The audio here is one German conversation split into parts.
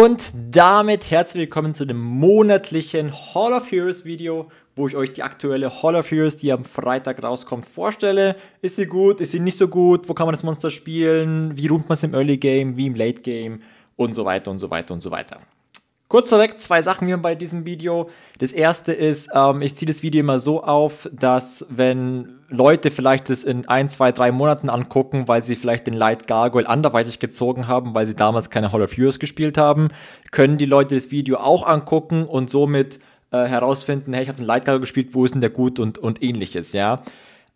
Und damit herzlich willkommen zu dem monatlichen Hall of Heroes Video, wo ich euch die aktuelle Hall of Heroes, die am Freitag rauskommt, vorstelle. Ist sie gut? Ist sie nicht so gut? Wo kann man das Monster spielen? Wie ruht man es im Early Game? Wie im Late Game? Und so weiter und so weiter und so weiter. Kurz vorweg, zwei Sachen hier bei diesem Video. Das erste ist, ähm, ich ziehe das Video immer so auf, dass wenn Leute vielleicht es in ein, zwei, drei Monaten angucken, weil sie vielleicht den Light Gargoyle anderweitig gezogen haben, weil sie damals keine Hall of Heroes gespielt haben, können die Leute das Video auch angucken und somit äh, herausfinden, hey, ich habe den Light Gargoyle gespielt, wo ist denn der gut und, und ähnliches, ja.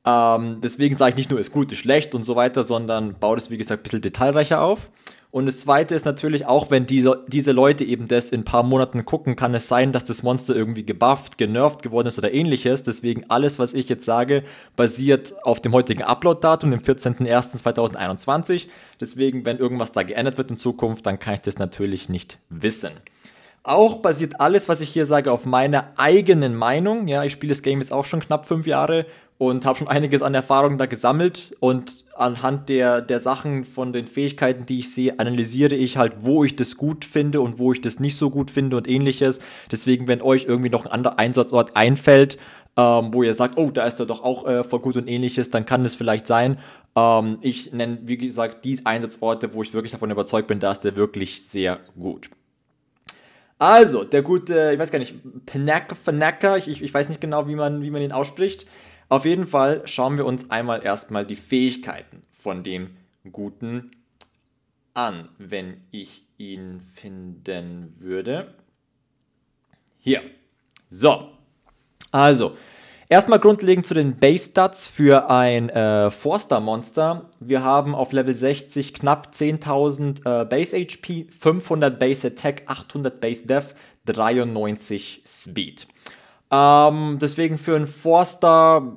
Ähm, deswegen sage ich nicht nur, ist gut, ist schlecht und so weiter, sondern baue das, wie gesagt, ein bisschen detailreicher auf. Und das zweite ist natürlich, auch wenn diese, diese Leute eben das in ein paar Monaten gucken, kann es sein, dass das Monster irgendwie gebufft, genervt geworden ist oder ähnliches. Deswegen alles, was ich jetzt sage, basiert auf dem heutigen Upload-Datum, dem 14.01.2021. Deswegen, wenn irgendwas da geändert wird in Zukunft, dann kann ich das natürlich nicht wissen. Auch basiert alles, was ich hier sage, auf meiner eigenen Meinung. Ja, ich spiele das Game jetzt auch schon knapp fünf Jahre und habe schon einiges an Erfahrung da gesammelt und anhand der, der Sachen von den Fähigkeiten, die ich sehe, analysiere ich halt, wo ich das gut finde und wo ich das nicht so gut finde und ähnliches. Deswegen, wenn euch irgendwie noch ein anderer Einsatzort einfällt, ähm, wo ihr sagt, oh, da ist er doch auch äh, voll gut und ähnliches, dann kann das vielleicht sein. Ähm, ich nenne, wie gesagt, die Einsatzorte, wo ich wirklich davon überzeugt bin, da ist er wirklich sehr gut. Also, der gute, ich weiß gar nicht, Panacker, Panacker, ich, ich, ich weiß nicht genau, wie man, wie man ihn ausspricht auf jeden Fall schauen wir uns einmal erstmal die Fähigkeiten von dem Guten an, wenn ich ihn finden würde. Hier. So. Also, erstmal grundlegend zu den Base Stats für ein äh, Forster Monster. Wir haben auf Level 60 knapp 10.000 äh, Base HP, 500 Base Attack, 800 Base Death, 93 Speed. Ähm, deswegen für einen Forster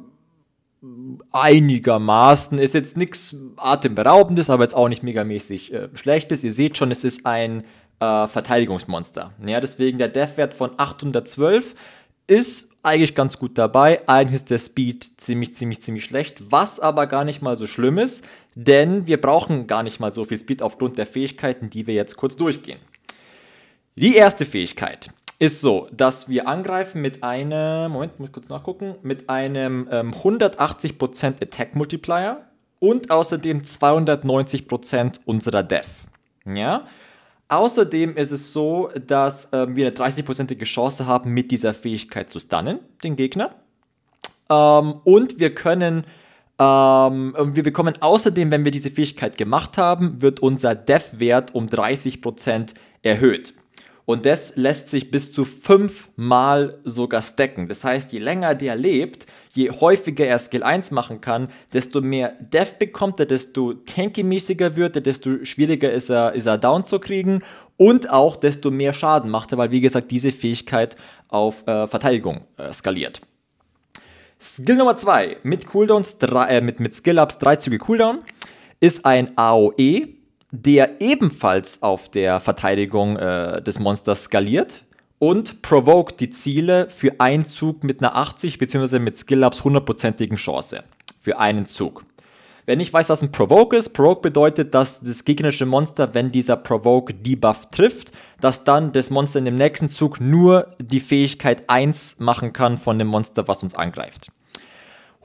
einigermaßen. Ist jetzt nichts Atemberaubendes, aber jetzt auch nicht megamäßig äh, Schlechtes. Ihr seht schon, es ist ein äh, Verteidigungsmonster. Ja, deswegen der Death-Wert von 812 ist eigentlich ganz gut dabei. Eigentlich ist der Speed ziemlich, ziemlich, ziemlich schlecht, was aber gar nicht mal so schlimm ist, denn wir brauchen gar nicht mal so viel Speed aufgrund der Fähigkeiten, die wir jetzt kurz durchgehen. Die erste Fähigkeit ist so, dass wir angreifen mit einem, Moment, muss ich kurz nachgucken, mit einem ähm, 180% Attack Multiplier und außerdem 290% unserer Death. Ja? Außerdem ist es so, dass ähm, wir eine 30% Chance haben, mit dieser Fähigkeit zu stunnen, den Gegner. Ähm, und wir können, ähm, wir bekommen außerdem, wenn wir diese Fähigkeit gemacht haben, wird unser Death-Wert um 30% erhöht. Und das lässt sich bis zu fünfmal sogar stacken. Das heißt, je länger der lebt, je häufiger er Skill 1 machen kann, desto mehr Death bekommt er, desto tanky-mäßiger wird er, desto schwieriger ist er, ist er down zu kriegen und auch desto mehr Schaden macht er, weil wie gesagt diese Fähigkeit auf äh, Verteidigung äh, skaliert. Skill Nummer 2 mit Cooldowns, äh, mit, mit Skill-Ups, 3 Züge Cooldown, ist ein AOE, der ebenfalls auf der Verteidigung äh, des Monsters skaliert und provoked die Ziele für einen Zug mit einer 80 bzw. mit Skill-Ups hundertprozentigen Chance für einen Zug. Wenn ich weiß, was ein Provoke ist, Provoke bedeutet, dass das gegnerische Monster, wenn dieser Provoke Debuff trifft, dass dann das Monster in dem nächsten Zug nur die Fähigkeit 1 machen kann von dem Monster, was uns angreift.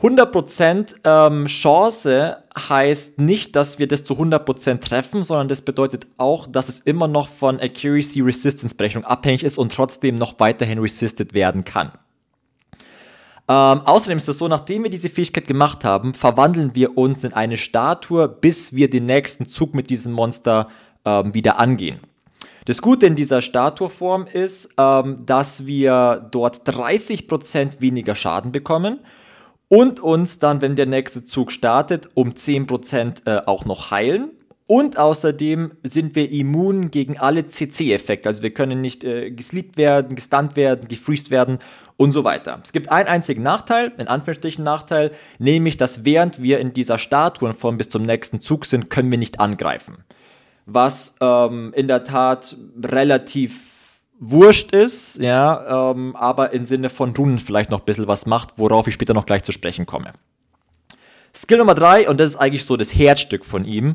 100% ähm, Chance heißt nicht, dass wir das zu 100% treffen, sondern das bedeutet auch, dass es immer noch von Accuracy Resistance Berechnung abhängig ist und trotzdem noch weiterhin resisted werden kann. Ähm, außerdem ist es so, nachdem wir diese Fähigkeit gemacht haben, verwandeln wir uns in eine Statue, bis wir den nächsten Zug mit diesem Monster ähm, wieder angehen. Das Gute in dieser Statueform ist, ähm, dass wir dort 30% weniger Schaden bekommen und uns dann, wenn der nächste Zug startet, um 10% äh, auch noch heilen. Und außerdem sind wir immun gegen alle CC-Effekte. Also wir können nicht äh, gesleept werden, gestunt werden, gefreezed werden und so weiter. Es gibt einen einzigen Nachteil, in Anführungsstrichen Nachteil, nämlich, dass während wir in dieser Statuenform bis zum nächsten Zug sind, können wir nicht angreifen. Was ähm, in der Tat relativ wurscht ist, ja, ähm, aber im Sinne von Runen vielleicht noch ein bisschen was macht, worauf ich später noch gleich zu sprechen komme. Skill Nummer 3, und das ist eigentlich so das Herzstück von ihm,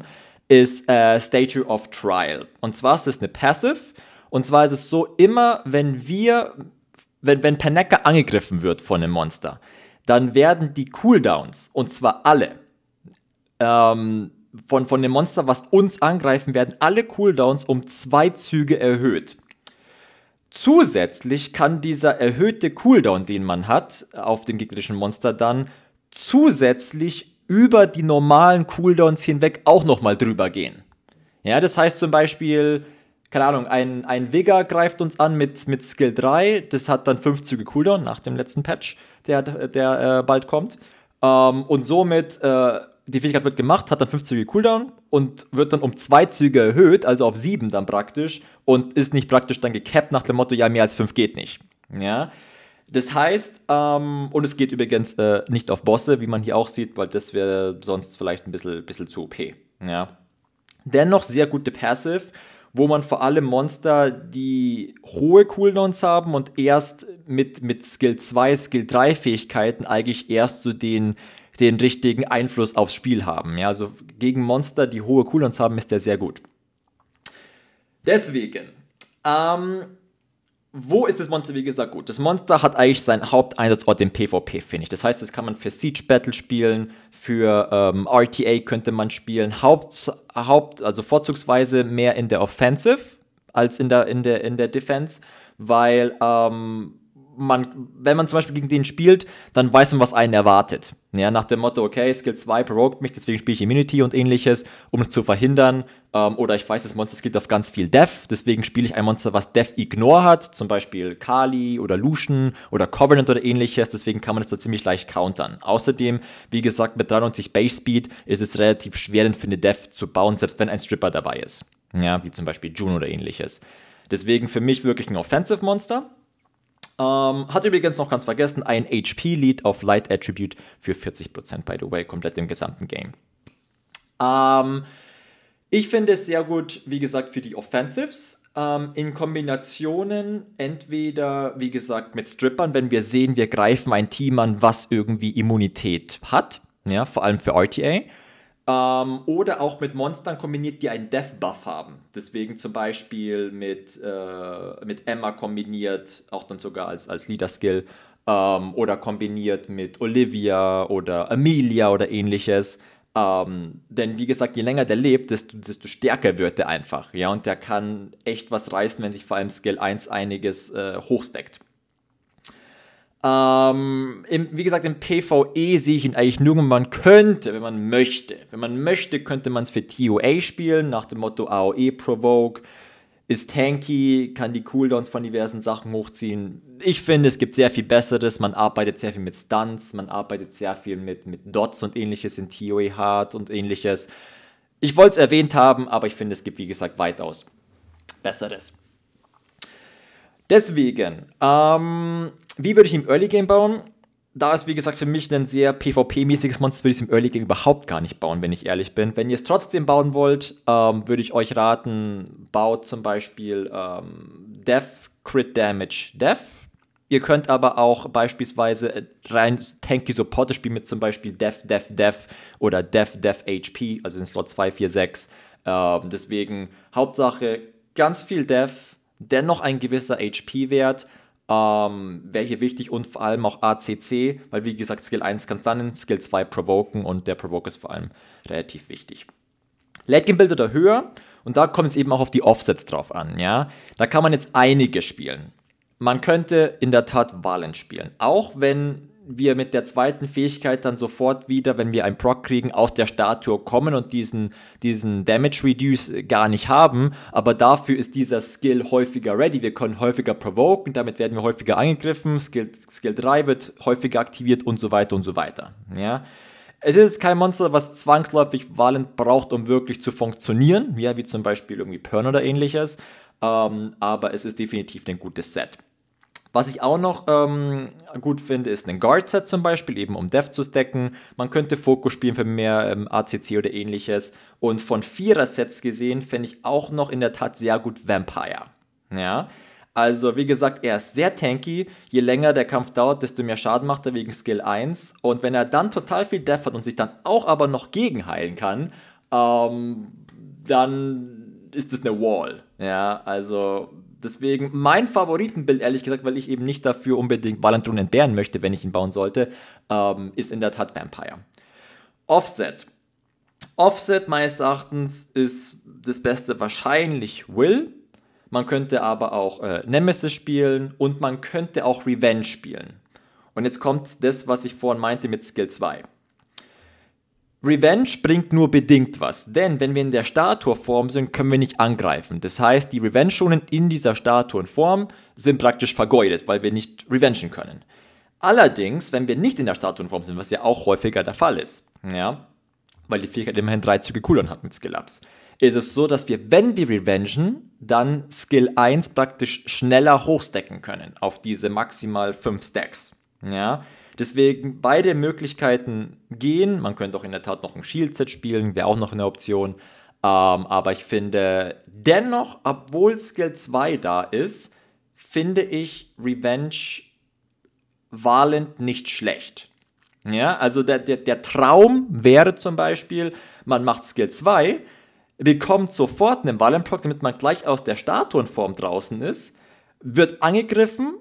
ist äh, Statue of Trial. Und zwar ist es eine Passive. Und zwar ist es so, immer wenn wir, wenn, wenn Paneka angegriffen wird von einem Monster, dann werden die Cooldowns, und zwar alle, ähm, von, von dem Monster, was uns angreifen, werden alle Cooldowns um zwei Züge erhöht. Zusätzlich kann dieser erhöhte Cooldown, den man hat auf dem gegnerischen Monster, dann zusätzlich über die normalen Cooldowns hinweg auch nochmal drüber gehen. Ja, das heißt zum Beispiel, keine Ahnung, ein, ein Vega greift uns an mit, mit Skill 3, das hat dann 5 Züge Cooldown nach dem letzten Patch, der, der äh, bald kommt. Ähm, und somit äh, die Fähigkeit wird gemacht, hat dann 5 Züge Cooldown und wird dann um 2 Züge erhöht, also auf 7 dann praktisch und ist nicht praktisch dann gecapped nach dem Motto, ja, mehr als 5 geht nicht. Ja. Das heißt, ähm, und es geht übrigens äh, nicht auf Bosse, wie man hier auch sieht, weil das wäre sonst vielleicht ein bisschen, bisschen zu OP. Ja. Dennoch sehr gute Passive, wo man vor allem Monster, die hohe Cooldowns haben und erst mit, mit Skill 2, Skill 3 Fähigkeiten eigentlich erst zu so den den richtigen Einfluss aufs Spiel haben. Ja, also gegen Monster, die hohe Coolants haben, ist der sehr gut. Deswegen, ähm, wo ist das Monster, wie gesagt, gut? Das Monster hat eigentlich seinen Haupteinsatzort im PvP, finde ich. Das heißt, das kann man für Siege Battle spielen, für ähm, RTA könnte man spielen. Haupt, Haupt, also vorzugsweise mehr in der Offensive als in der, in der, in der Defense, weil ähm, man, wenn man zum Beispiel gegen den spielt, dann weiß man, was einen erwartet. Ja, nach dem Motto, okay, Skill 2 provoked mich, deswegen spiele ich Immunity und ähnliches, um es zu verhindern. Ähm, oder ich weiß, das Monster skillt auf ganz viel Death, deswegen spiele ich ein Monster, was Death Ignore hat, zum Beispiel Kali oder Lucian oder Covenant oder ähnliches, deswegen kann man es da ziemlich leicht countern. Außerdem, wie gesagt, mit 93 Base Speed ist es relativ schwer, den für eine Def zu bauen, selbst wenn ein Stripper dabei ist. Ja, wie zum Beispiel June oder ähnliches. Deswegen für mich wirklich ein Offensive Monster ähm, hat übrigens noch ganz vergessen, ein HP-Lead auf Light Attribute für 40%, by the way, komplett im gesamten Game. Ähm, ich finde es sehr gut, wie gesagt, für die Offensives. Ähm, in Kombinationen entweder, wie gesagt, mit Strippern, wenn wir sehen, wir greifen ein Team an, was irgendwie Immunität hat, ja, vor allem für RTA ähm, oder auch mit Monstern kombiniert, die einen Death-Buff haben. Deswegen zum Beispiel mit, äh, mit Emma kombiniert, auch dann sogar als, als Leader-Skill. Ähm, oder kombiniert mit Olivia oder Amelia oder ähnliches. Ähm, denn wie gesagt, je länger der lebt, desto, desto, stärker wird der einfach. Ja, und der kann echt was reißen, wenn sich vor allem Skill 1 einiges äh, hochsteckt. Ähm, im, wie gesagt, im PvE sehe ich ihn eigentlich nur, wenn man könnte, wenn man möchte. Wenn man möchte, könnte man es für TOA spielen, nach dem Motto AOE Provoke, ist tanky, kann die Cooldowns von diversen Sachen hochziehen. Ich finde, es gibt sehr viel Besseres. Man arbeitet sehr viel mit Stunts, man arbeitet sehr viel mit, mit Dots und ähnliches in TOA Hard und ähnliches. Ich wollte es erwähnt haben, aber ich finde, es gibt, wie gesagt, weitaus Besseres. Deswegen, ähm, wie würde ich im Early Game bauen? Da ist, wie gesagt, für mich ein sehr PvP-mäßiges Monster, würde ich es im Early Game überhaupt gar nicht bauen, wenn ich ehrlich bin. Wenn ihr es trotzdem bauen wollt, ähm, würde ich euch raten, baut zum Beispiel ähm, Death, Crit Damage, Death. Ihr könnt aber auch beispielsweise rein tanky Supporter spielen mit zum Beispiel Death, Death, Death oder Death, Death HP, also in Slot 2, 4, 6. Ähm, deswegen Hauptsache ganz viel Death Dennoch ein gewisser HP-Wert ähm, wäre hier wichtig und vor allem auch ACC, weil wie gesagt, Skill 1 kann stunnen, Skill 2 provoken und der Provoke ist vor allem relativ wichtig. Late Game Build oder höher und da kommt es eben auch auf die Offsets drauf an, ja. Da kann man jetzt einige spielen. Man könnte in der Tat Valent spielen, auch wenn wir mit der zweiten Fähigkeit dann sofort wieder, wenn wir einen Proc kriegen, aus der Statue kommen und diesen, diesen Damage Reduce gar nicht haben. Aber dafür ist dieser Skill häufiger ready. Wir können häufiger provoken, damit werden wir häufiger angegriffen. Skill, Skill 3 wird häufiger aktiviert und so weiter und so weiter. Ja. Es ist kein Monster, was zwangsläufig Valent braucht, um wirklich zu funktionieren, ja, wie zum Beispiel irgendwie Pern oder ähnliches. Ähm, aber es ist definitiv ein gutes Set. Was ich auch noch ähm, gut finde, ist ein Guard-Set zum Beispiel, eben um Dev zu stacken. Man könnte Fokus spielen für mehr ähm, ACC oder ähnliches. Und von Vierer-Sets gesehen, finde ich auch noch in der Tat sehr gut Vampire. Ja, also, wie gesagt, er ist sehr tanky. Je länger der Kampf dauert, desto mehr Schaden macht er wegen Skill 1. Und wenn er dann total viel Death hat und sich dann auch aber noch gegenheilen kann, ähm, dann ist es eine Wall. Ja, also Deswegen mein Favoritenbild, ehrlich gesagt, weil ich eben nicht dafür unbedingt Valentron entbehren möchte, wenn ich ihn bauen sollte, ähm, ist in der Tat Vampire. Offset. Offset meines Erachtens ist das Beste wahrscheinlich Will. Man könnte aber auch äh, Nemesis spielen und man könnte auch Revenge spielen. Und jetzt kommt das, was ich vorhin meinte mit Skill 2. Revenge bringt nur bedingt was, denn wenn wir in der Staturform sind, können wir nicht angreifen. Das heißt, die Revenge-Schonen in dieser Statuenform sind praktisch vergeudet, weil wir nicht revengen können. Allerdings, wenn wir nicht in der Statuenform sind, was ja auch häufiger der Fall ist, ja, weil die Fähigkeit immerhin drei Züge Cooldown hat mit Skill-Ups, ist es so, dass wir, wenn wir revengen, dann Skill 1 praktisch schneller hochstecken können auf diese maximal 5 Stacks. Ja, Deswegen beide Möglichkeiten gehen. Man könnte auch in der Tat noch ein Shield-Set spielen, wäre auch noch eine Option. Ähm, aber ich finde, dennoch, obwohl Skill 2 da ist, finde ich Revenge Valent nicht schlecht. Ja, also der, der, der Traum wäre zum Beispiel, man macht Skill 2, bekommt sofort einen Valent-Proc, damit man gleich aus der Statuenform draußen ist, wird angegriffen,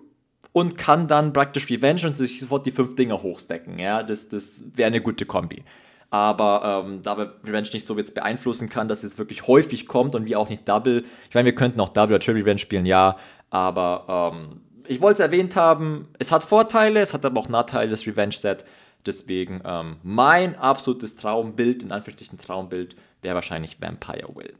und kann dann praktisch Revenge und sich sofort die fünf Dinger hochstecken. Ja, das, das wäre eine gute Kombi. Aber ähm, da wir Revenge nicht so jetzt beeinflussen kann, dass es jetzt wirklich häufig kommt und wir auch nicht Double, ich meine, wir könnten auch Double oder Triple Revenge spielen, ja, aber ähm, ich wollte es erwähnt haben, es hat Vorteile, es hat aber auch Nachteile, das Revenge-Set. Deswegen ähm, mein absolutes Traumbild, in Anführungsstrichen Traumbild, wäre wahrscheinlich Vampire Will.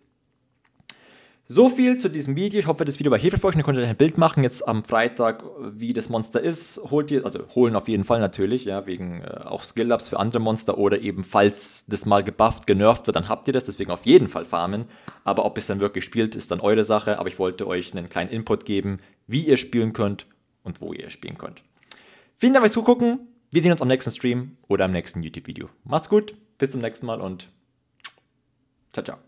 So viel zu diesem Video. Ich hoffe, das Video war hilfreich für euch. Ihr konntet ein Bild machen jetzt am Freitag, wie das Monster ist. Holt ihr, also holen auf jeden Fall natürlich, ja, wegen äh, auch Skill-Ups für andere Monster oder eben, falls das mal gebufft, genervt wird, dann habt ihr das. Deswegen auf jeden Fall farmen. Aber ob ihr es dann wirklich spielt, ist dann eure Sache. Aber ich wollte euch einen kleinen Input geben, wie ihr spielen könnt und wo ihr spielen könnt. Vielen Dank fürs Zugucken. Wir sehen uns am nächsten Stream oder am nächsten YouTube-Video. Macht's gut, bis zum nächsten Mal und ciao, ciao.